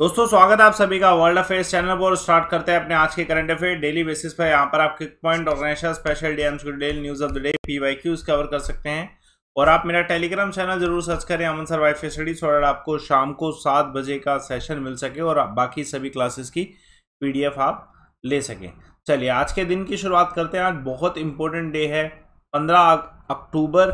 दोस्तों स्वागत है आप सभी का वर्ल्ड अफेयर्स चैनल पर स्टार्ट करते हैं अपने आज के करंट अफेयर डेली बेसिस पर यहाँ पर आप quick point organisation special aims daily news of the day P Y Qs cover कर सकते हैं और आप मेरा टेलीग्राम चैनल जरूर सर्च करें अमन सर वाइफ स्टडीज और आपको शाम को सात बजे का सेशन मिल सके और बाकी सभी क्लासेस की पी आप ले सकें चलिए आज के दिन की शुरुआत करते हैं आज बहुत इंपॉर्टेंट डे है पंद्रह अक्टूबर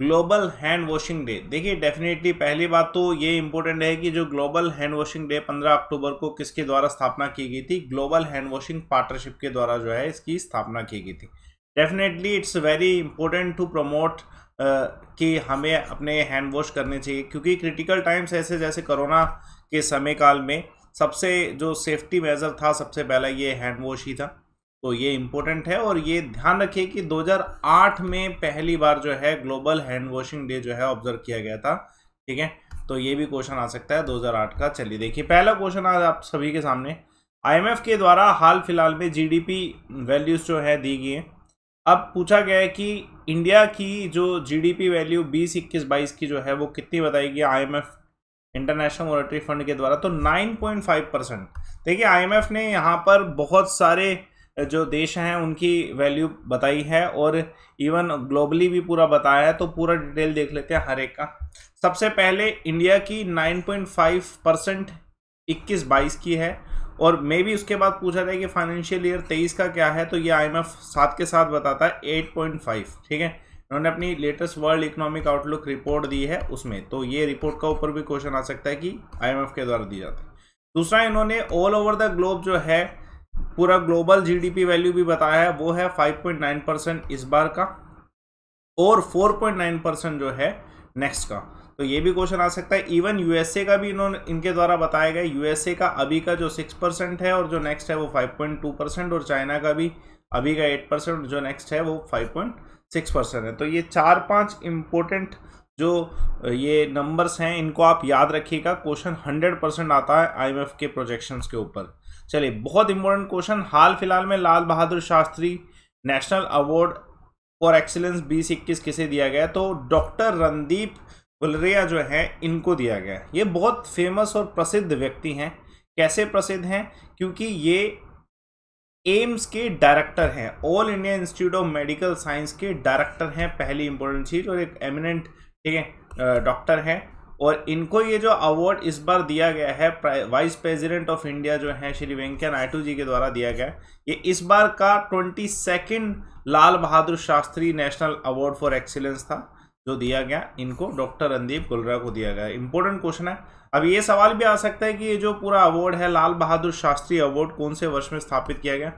ग्लोबल हैंड वॉशिंग डे देखिए डेफिनेटली पहली बात तो ये इंपॉर्टेंट है कि जो ग्लोबल हैंड वॉशिंग डे 15 अक्टूबर को किसके द्वारा स्थापना की गई थी ग्लोबल हैंड वॉशिंग पार्टनरशिप के द्वारा जो है इसकी स्थापना की गई थी definitely it's very important to promote कि हमें अपने हैंड वॉश करने चाहिए क्योंकि क्रिटिकल टाइम्स ऐसे जैसे कोरोना के समय काल में सबसे जो सेफ्टी मेज़र था सबसे पहला ये हैंड वॉश ही था तो ये इम्पोर्टेंट है और ये ध्यान रखिए कि 2008 में पहली बार जो है ग्लोबल हैंड वॉशिंग डे जो है ऑब्जर्व किया गया था ठीक है तो ये भी क्वेश्चन आ सकता है 2008 का चलिए देखिए पहला क्वेश्चन आज आप सभी के सामने आईएमएफ के द्वारा हाल फिलहाल में जीडीपी वैल्यूज जो है दी गई है अब पूछा गया है कि इंडिया की जो जी वैल्यू बीस इक्कीस बाईस की जो है वो कितनी बताई गई आई इंटरनेशनल मॉनिटरी फंड के द्वारा तो नाइन परसेंट देखिए आई ने यहाँ पर बहुत सारे जो देश हैं उनकी वैल्यू बताई है और इवन ग्लोबली भी पूरा बताया है तो पूरा डिटेल देख लेते हैं हर एक का सबसे पहले इंडिया की 9.5 परसेंट इक्कीस बाईस की है और मे भी उसके बाद पूछा जाए कि फाइनेंशियल ईयर तेईस का क्या है तो ये आईएमएफ साथ के साथ बताता है 8.5 ठीक है उन्होंने अपनी latest world economic outlook report दी है उसमें तो ये रिपोर्ट का ऊपर भी क्वेश्चन आ सकता है कि आई के द्वारा दी जाती है दूसरा इन्होंने ऑल ओवर द ग्लोब जो है पूरा ग्लोबल जीडीपी वैल्यू भी बताया है वो है 5.9 परसेंट इस बार का और 4.9 परसेंट जो है नेक्स्ट का तो ये भी क्वेश्चन आ सकता है इवन यूएसए का भी इन्होंने इनके द्वारा बताया गया यूएसए का अभी का जो 6 परसेंट है और जो नेक्स्ट है वो 5.2 परसेंट और चाइना का भी अभी का 8 परसेंट जो नेक्स्ट है वो 5.6 परसेंट है तो ये चार पांच इम्पोर्टेंट जो ये नंबर्स हैं इनको आप याद रखिएगा क्वेश्चन हंड्रेड परसेंट आता है आई के प्रोजेक्शंस के ऊपर चलिए बहुत इंपॉर्टेंट क्वेश्चन हाल फिलहाल में Lal Bahadur Shastri national award for excellence बीस इक्कीस किसे दिया गया तो डॉक्टर रणदीप गुलरिया जो है इनको दिया गया ये बहुत फेमस और प्रसिद्ध व्यक्ति हैं कैसे प्रसिद्ध हैं क्योंकि ये एम्स के डायरेक्टर हैं all India institute of medical science के डायरेक्टर हैं पहली इंपॉर्टेंट चीज़ और एक एमिनेंट ठीक है डॉक्टर हैं और इनको ये जो अवार्ड इस बार दिया गया है वाइस प्रेसिडेंट ऑफ इंडिया जो है श्री वेंकैया नायडू जी के द्वारा दिया गया ये इस बार का twenty second Lal Bahadur Shastri national award for excellence था जो दिया गया इनको डॉक्टर रणदीप गुलरा को दिया गया इंपॉर्टेंट क्वेश्चन है अब ये सवाल भी आ सकता है कि ये जो पूरा अवार्ड है लाल बहादुर शास्त्री अवार्ड कौन से वर्ष में स्थापित किया गया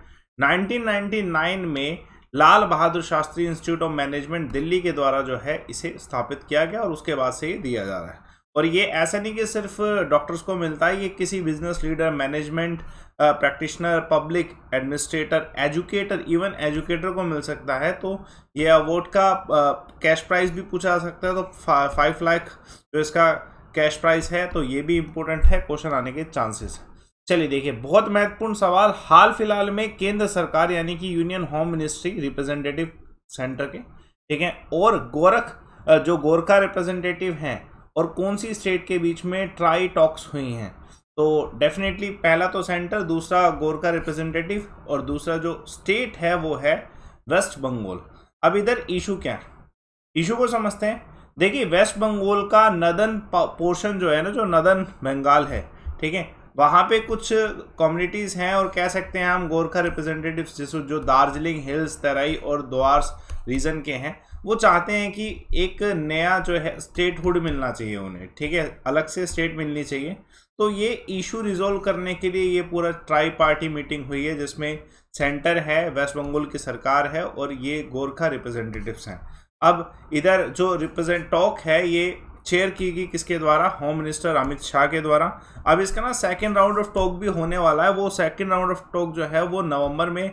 1999 में Lal Bahadur Shastri institute of management Delhi के द्वारा जो है इसे स्थापित किया गया और उसके बाद से ये दिया जा रहा है और ये ऐसा नहीं कि सिर्फ डॉक्टर्स को मिलता है ये किसी business leader management practitioner public administrator educator even educator को मिल सकता है तो ये अवार्ड का कैश प्राइस भी पूछा जा सकता है तो फाइव लाख जो इसका कैश प्राइस है तो ये भी इम्पोर्टेंट है क्वेश्चन आने के चांसेस चलिए देखिए बहुत महत्वपूर्ण सवाल हाल फिलहाल में केंद्र सरकार यानी कि union home ministry representative centre के ठीक है और गोरख जो गोरखा रिप्रेजेंटेटिव हैं और कौन सी स्टेट के बीच में ट्राई टॉक्स हुई हैं तो डेफिनेटली पहला तो सेंटर दूसरा गोरखा रिप्रेजेंटेटिव और दूसरा जो स्टेट है वो है वेस्ट बंगाल अब इधर इशू क्या है इशू को समझते हैं देखिए वेस्ट बंगाल का नदन पोर्शन जो है ना जो नदन बंगाल है ठीक है वहाँ पे कुछ कम्युनिटीज़ हैं और कह सकते हैं हम गोरखा रिप्रेजेंटेटिव्स जिस जो दार्जिलिंग हिल्स तराई और द्वार्स रीजन के हैं वो चाहते हैं कि एक नया जो है स्टेटहुड मिलना चाहिए उन्हें ठीक है अलग से स्टेट मिलनी चाहिए तो ये इशू रिजोल्व करने के लिए ये पूरा ट्राई पार्टी मीटिंग हुई है जिसमें सेंटर है वेस्ट बंगाल की सरकार है और ये गोरखा रिप्रेजेंटेटिव्स हैं अब इधर जो रिप्रेजेंट टॉक है ये चेयर की गई किसके द्वारा होम मिनिस्टर अमित शाह के द्वारा अब इसका ना सेकेंड राउंड ऑफ टॉक भी होने वाला है वो सेकेंड राउंड ऑफ टॉक जो है वो नवंबर में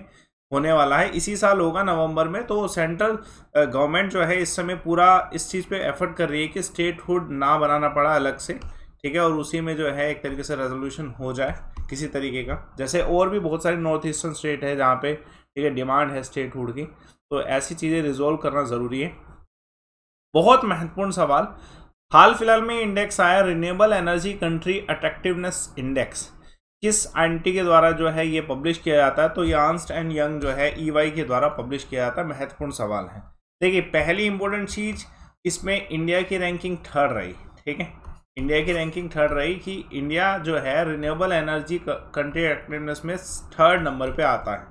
होने वाला है इसी साल होगा नवंबर में तो सेंट्रल गवर्नमेंट जो है इस समय पूरा इस चीज़ पे एफर्ट कर रही है कि स्टेट हुड ना बनाना पड़ा अलग से ठीक है और उसी में जो है एक तरीके से रेजोल्यूशन हो जाए किसी तरीके का जैसे और भी बहुत सारे नॉर्थ ईस्टर्न स्टेट है जहाँ पे ठीक है डिमांड है स्टेट हुड की तो ऐसी चीज़ें रिजोल्व करना ज़रूरी है बहुत महत्वपूर्ण सवाल हाल फिलहाल में इंडेक्स आया renewable energy country attractiveness index किस एंटी के द्वारा जो है ये पब्लिश किया जाता है तो ये आंस्ट एंड यंग जो है ईवाई e के द्वारा पब्लिश किया जाता है महत्वपूर्ण सवाल है देखिए पहली इंपॉर्टेंट चीज़ इसमें इंडिया की रैंकिंग थर्ड रही ठीक है इंडिया की रैंकिंग थर्ड रही कि इंडिया जो है रिन्यूएबल एनर्जी कंट्री एक्टिवनेस में थर्ड नंबर पे आता है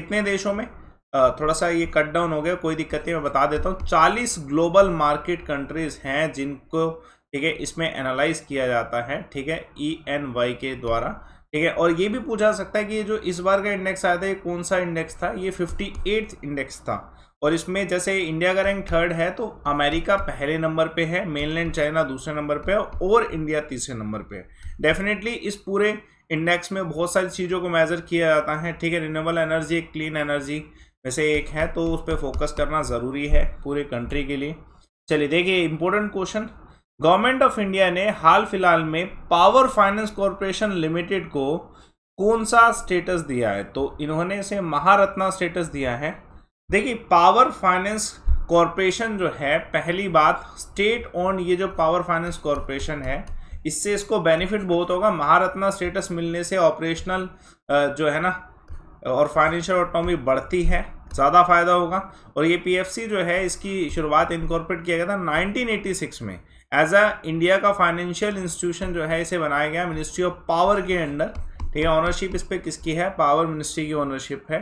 कितने देशों में थोड़ा सा ये कट डाउन हो गया कोई दिक्कत नहीं मैं बता देता हूँ चालीस ग्लोबल मार्केट कंट्रीज़ हैं जिनको ठीक है इसमें एनालाइज किया जाता है ठीक है ई एन वाई के द्वारा ठीक है और ये भी पूछा सकता है कि जो इस बार का इंडेक्स आया था ये कौन सा इंडेक्स था ये फिफ्टी इंडेक्स था और इसमें जैसे इंडिया का रैंक थर्ड है तो अमेरिका पहले नंबर पे है मेनलैंड चाइना दूसरे नंबर पे है और इंडिया तीसरे नंबर पे है डेफिनेटली इस पूरे इंडेक्स में बहुत सारी चीज़ों को मेज़र किया जाता है ठीक है रिन्यूएबल एनर्जी क्लीन एनर्जी में से एक है तो उस पर फोकस करना ज़रूरी है पूरे कंट्री के लिए चलिए देखिए important question government of India ने हाल फिलहाल में पावर फाइनेंस कॉरपोरेशन लिमिटेड को कौन सा स्टेटस दिया है तो इन्होंने इसे महारत्ना स्टेटस दिया है देखिए पावर फाइनेंस कॉरपोरेशन जो है पहली बात स्टेट ओन ये जो पावर फाइनेंस कॉरपोरेशन है इससे इसको बेनिफिट बहुत होगा महारत्ना स्टेटस मिलने से ऑपरेशनल जो है ना और फाइनेंशियल ऑटोनॉमी बढ़ती है ज़्यादा फ़ायदा होगा और ये पीएफसी जो है इसकी शुरुआत इनकॉर्पोरेट किया गया था 1986 में एज अ इंडिया का फाइनेंशियल इंस्टीट्यूशन जो है इसे बनाया गया मिनिस्ट्री ऑफ पावर के अंडर ठीक है ऑनरशिप इस पर किसकी है पावर मिनिस्ट्री की ऑनरशिप है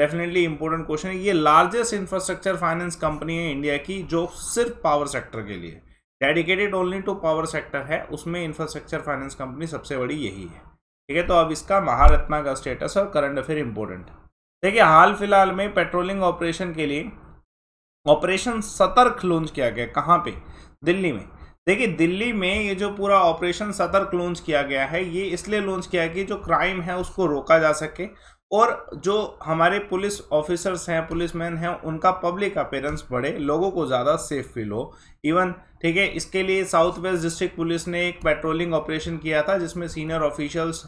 डेफिनेटली इंपॉर्टेंट क्वेश्चन है ये लार्जेस्ट इंफ्रास्ट्रक्चर फाइनेंस कंपनी है इंडिया की जो सिर्फ पावर सेक्टर के लिए dedicated only to power sector है उसमें इंफ्रास्ट्रक्चर फाइनेंस कंपनी सबसे बड़ी यही है ठीक है तो अब इसका महारत्ना का स्टेटस और करंट अफेयर इंपॉर्टेंट देखिए हाल फिलहाल में पेट्रोलिंग ऑपरेशन के लिए ऑपरेशन सतर्क लॉन्च किया गया कहाँ पे दिल्ली में देखिए दिल्ली में ये जो पूरा ऑपरेशन सतर्क लॉन्च किया गया है ये इसलिए लॉन्च किया है कि जो क्राइम है उसको रोका जा सके और जो हमारे पुलिस ऑफिसर्स हैं पुलिस मैन हैं उनका पब्लिक अपेयरेंस बढ़े लोगों को ज़्यादा सेफ फील हो इवन ठीक है इसके लिए साउथ वेस्ट डिस्ट्रिक्ट पुलिस ने एक पेट्रोलिंग ऑपरेशन किया था जिसमें सीनियर ऑफिशियल्स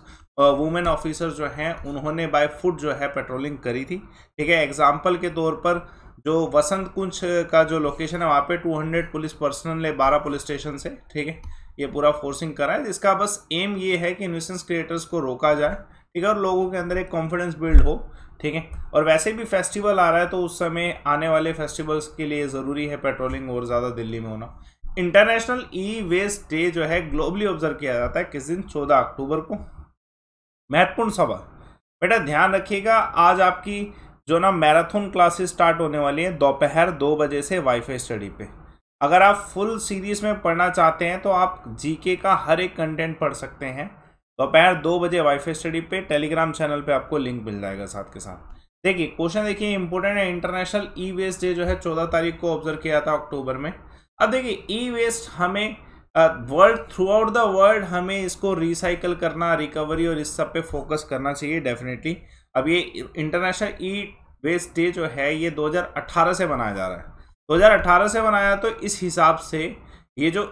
वुमेन ऑफिसर जो हैं उन्होंने बाय फुट जो है पेट्रोलिंग करी थी ठीक है एग्जाम्पल के तौर पर जो वसंत कुंज का जो लोकेशन है वहाँ पे 200 पुलिस पर्सनल है बारह पुलिस स्टेशन से ठीक है ये पूरा फोर्सिंग करा है इसका बस एम ये है कि न्यूसेंस क्रिएटर्स को रोका जाए ठीक है और लोगों के अंदर एक कॉन्फिडेंस बिल्ड हो ठीक है और वैसे भी फेस्टिवल आ रहा है तो उस समय आने वाले फेस्टिवल्स के लिए ज़रूरी है पेट्रोलिंग और ज़्यादा दिल्ली में होना इंटरनेशनल ई वेस्ट डे जो है ग्लोबली ऑब्जर्व किया जाता है किस दिन चौदह अक्टूबर को महत्वपूर्ण सभा बेटा ध्यान रखिएगा आज आपकी जो ना मैराथन क्लासेस स्टार्ट होने वाली हैं दोपहर दो बजे से वाईफाई स्टडी पे अगर आप फुल सीरीज़ में पढ़ना चाहते हैं तो आप जीके का हर एक कंटेंट पढ़ सकते हैं दोपहर दो बजे वाईफाई स्टडी पे टेलीग्राम चैनल पे आपको लिंक मिल जाएगा साथ के साथ देखिए क्वेश्चन देखिए इंपोर्टेंट है इंटरनेशनल ई वेस्ट डे जो है चौदह तारीख को ऑब्जर्व किया था अक्टूबर में अब देखिए ई वेस्ट हमें world throughout the world हमें इसको रिसाइकल करना रिकवरी और इस सब पे फोकस करना चाहिए डेफिनेटली अब ये इंटरनेशनल ई वेस्ट डे जो है ये 2018 से बनाया जा रहा है 2018 से बनाया तो इस हिसाब से ये जो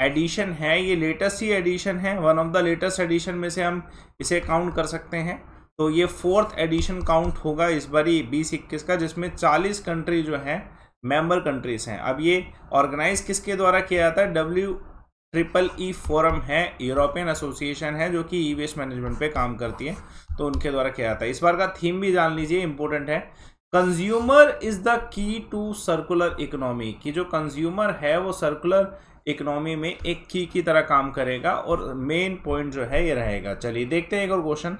एडिशन है ये लेटेस्ट ही एडिशन है one of the latest edition में से हम इसे काउंट कर सकते हैं तो ये फोर्थ एडिशन काउंट होगा इस बारी बीस इक्कीस का जिसमें चालीस कंट्री जो है मेंबर कंट्रीज हैं अब ये ऑर्गेनाइज किसके द्वारा किया जाता है डब्ल्यू ट्रिपल ई फोरम है यूरोपियन एसोसिएशन है जो कि ई वेस्ट मैनेजमेंट पे काम करती है तो उनके द्वारा किया जाता है इस बार का थीम भी जान लीजिए इंपॉर्टेंट है consumer is the key to circular economy कि जो कंज्यूमर है वो सर्कुलर इकोनॉमी में एक की की तरह काम करेगा और मेन पॉइंट जो है ये रहेगा चलिए देखते हैं एक और क्वेश्चन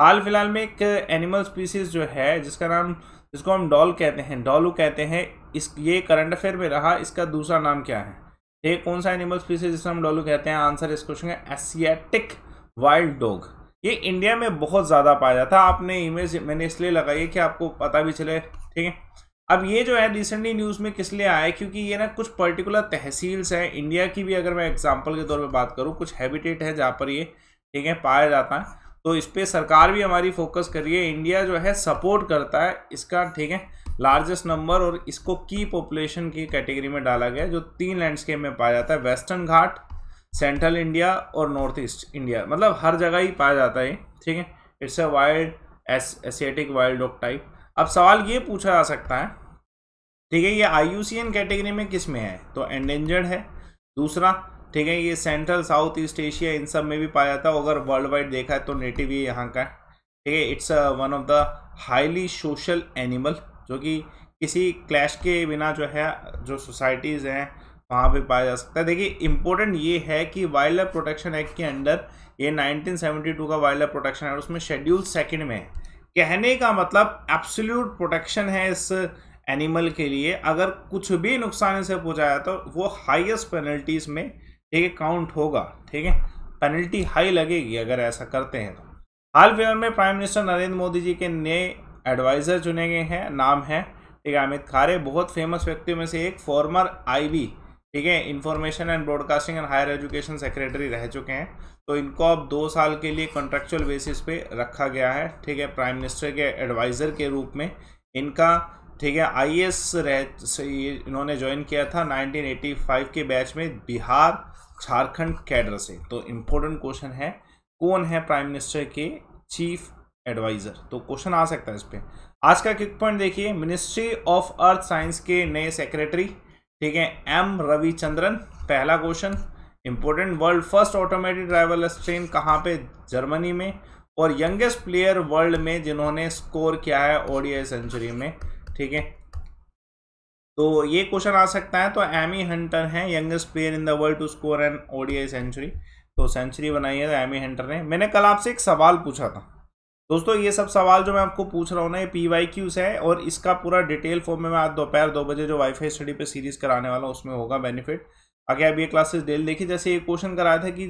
हाल फिलहाल में एक एनिमल स्पीसीज जो है जिसका नाम जिसको हम डॉल कहते हैं डॉलू कहते हैं इस ये करंट अफेयर में रहा इसका दूसरा नाम क्या है ये कौन सा एनिमल स्पीसीज जिसे हम डॉलू कहते हैं आंसर इस क्वेश्चन का एसियाटिक वाइल्ड डॉग ये इंडिया में बहुत ज़्यादा पाया जाता है आपने इमेज मैंने इसलिए लगाई है कि आपको पता भी चले ठीक है अब ये जो है रिसेंटली न्यूज़ में किस लिए आया है क्योंकि ये ना कुछ पर्टिकुलर तहसील्स हैं इंडिया की भी अगर मैं एग्जाम्पल के तौर पर बात करूँ कुछ हैबिटेट है जहाँ पर ये ठीक है पाया जाता है तो इस पर सरकार भी हमारी फोकस कर रही है इंडिया जो है सपोर्ट करता है इसका ठीक है लार्जेस्ट नंबर और इसको की पॉपुलेशन की कैटेगरी में डाला गया जो तीन लैंडस्केप में पाया जाता है वेस्टर्न घाट सेंट्रल इंडिया और नॉर्थ ईस्ट इंडिया मतलब हर जगह ही पाया जाता है ठीक है it's a wild Asiatic wild dog type अब सवाल ये पूछा जा सकता है ठीक है ये आई कैटेगरी में किस में है तो एंडेंजर्ड है दूसरा ठीक है ये सेंट्रल साउथ ईस्ट एशिया इन सब में भी पाया जाता है अगर वर्ल्ड वाइड देखा है तो नेटिव ये यहाँ का है ठीक है it's one of the highly social animal जो कि किसी क्लैश के बिना जो है जो सोसाइटीज़ हैं वहाँ पे पाया जा सकता है देखिए इम्पोर्टेंट ये है कि वाइल्ड लाइफ प्रोटेक्शन एक्ट के अंडर ये 1972 का वाइल्ड लाइफ प्रोटेक्शन एक्ट उसमें शेड्यूल सेकंड में है कहने का मतलब एब्सोल्यूट प्रोटेक्शन है इस एनिमल के लिए अगर कुछ भी नुकसान इसे पहुँचाया तो वो हाइएस्ट पेनल्टीज में ठीक है काउंट होगा ठीक है पेनल्टी हाई लगेगी अगर ऐसा करते हैं तो हाल फिलहाल में प्राइम मिनिस्टर नरेंद्र मोदी जी के नए एडवाइज़र चुने गए हैं नाम है ठीक है अमित खारे बहुत फेमस व्यक्तियों में से एक फॉर्मर आईबी ठीक है information and broadcasting and higher education secretary रह चुके हैं तो इनको अब दो साल के लिए कॉन्ट्रेक्चुअल बेसिस पे रखा गया है ठीक है प्राइम मिनिस्टर के एडवाइज़र के रूप में इनका ठीक है आई रह से इन्होंने ज्वाइन किया था 1985 के बैच में बिहार झारखंड कैडर से तो इम्पोर्टेंट क्वेश्चन है कौन है प्राइम मिनिस्टर के चीफ एडवाइज़र तो क्वेश्चन आ सकता है इस पर आज का क्विक पॉइंट देखिए मिनिस्ट्री ऑफ अर्थ साइंस के नए सेक्रेटरी ठीक है एम रविचंद्रन पहला question important world first automatic driver train कहाँ पे जर्मनी में और यंगेस्ट प्लेयर वर्ल्ड में जिन्होंने स्कोर किया है ओडीआई सेंचुरी में ठीक है तो ये क्वेश्चन आ सकता है तो एमी हंटर है youngest player in the world to score an ODI century तो सेंचुरी बनाई है एमी तो हंटर ने मैंने कल आपसे एक सवाल पूछा था दोस्तों ये सब सवाल जो मैं आपको पूछ रहा हूँ ना ये पी वाई क्यूज़ है और इसका पूरा डिटेल फॉर्म में मैं आज दोपहर दो बजे जो वाईफाई स्टडी पे सीरीज़ कराने वाला हूँ उसमें होगा बेनिफिट आगे आप ये क्लासेस डेल देखिए जैसे ये क्वेश्चन कराया था कि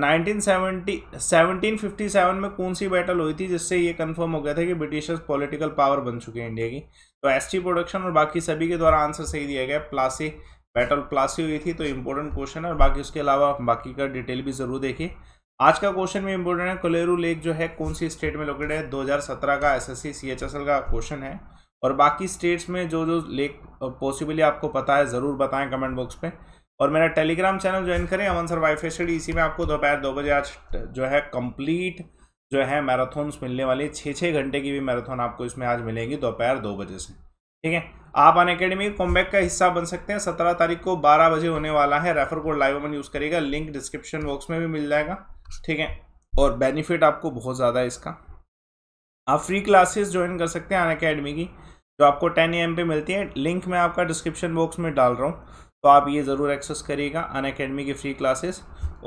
nineteen seventy seventeen fifty seven में कौन सी बैटल हुई थी जिससे ये कन्फर्म हो गया था कि ब्रिटिशर्स पोलिटिकल पावर बन चुके हैं इंडिया की तो एस प्रोडक्शन और बाकी सभी के द्वारा आंसर सही दिया गया प्लासी बैटल प्लासी हुई थी तो इंपॉर्टेंट क्वेश्चन है और बाकी उसके अलावा बाकी का डिटेल भी ज़रूर देखिए आज का क्वेश्चन भी इम्पोर्टेंट है कोलेरू लेक जो है कौन सी स्टेट में लोकेटेड है 2017 का एसएससी सीएचएसएल का क्वेश्चन है और बाकी स्टेट्स में जो जो लेक पॉसिबली आपको पता है ज़रूर बताएं कमेंट बॉक्स पे और मेरा टेलीग्राम चैनल ज्वाइन करें अमन सर वाई इसी में आपको दोपहर दो बजे आज जो है कम्प्लीट जो है मैराथन्स मिलने वाली छः छः घंटे की भी मैराथन आपको इसमें आज मिलेंगी दोपहर दो बजे से ठीक है आप अन अकेडमी कॉम्बैक का हिस्सा बन सकते हैं सत्रह तारीख को बारह बजे होने वाला है refer code live Aman use करेगा लिंक डिस्क्रिप्शन बॉक्स में भी मिल जाएगा ठीक है और बेनिफिट आपको बहुत ज़्यादा है इसका आप फ्री क्लासेस ज्वाइन कर सकते हैं अन अकेडमी की जो आपको टेन ए पे मिलती है लिंक मैं आपका डिस्क्रिप्शन बॉक्स में डाल रहा हूँ तो आप ये ज़रूर एक्सेस करिएगा अन अकेडमी की फ्री क्लासेस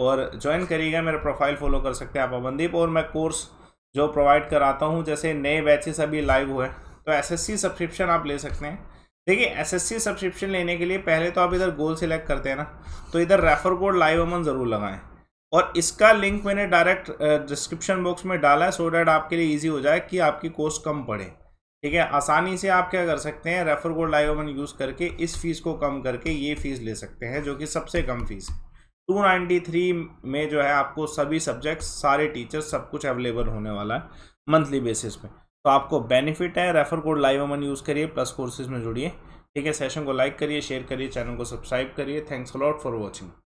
और ज्वाइन करिएगा मेरा प्रोफाइल फॉलो कर सकते हैं आप अमनदीप और मैं कोर्स जो प्रोवाइड कराता हूँ जैसे नए बैचेस अभी लाइव हुए तो एस सब्सक्रिप्शन आप ले सकते हैं देखिए एस सब्सक्रिप्शन लेने के लिए पहले तो आप इधर गोल सेलेक्ट करते हैं ना तो इधर रेफर कोड लाइव अमन ज़रूर लगाएं और इसका लिंक मैंने डायरेक्ट डिस्क्रिप्शन बॉक्स में डाला है सो डैट आपके लिए इजी हो जाए कि आपकी कोस्ट कम पड़े ठीक है आसानी से आप क्या कर सकते हैं रेफर कोड लाइव ओवन यूज़ करके इस फीस को कम करके ये फीस ले सकते हैं जो कि सबसे कम फीस है टू नाइनटी थ्री में जो है आपको सभी सब्जेक्ट्स सारे टीचर्स सब कुछ अवेलेबल होने वाला है मंथली बेसिस पे तो आपको बेनिफिट है रेफर कोड लाइव ओमन यूज़ करिए प्लस कोर्सेज में जुड़िए ठीक है सेशन को लाइक करिए शेयर करिए चैनल को सब्सक्राइब करिए थैंक्स लॉट फॉर वॉचिंग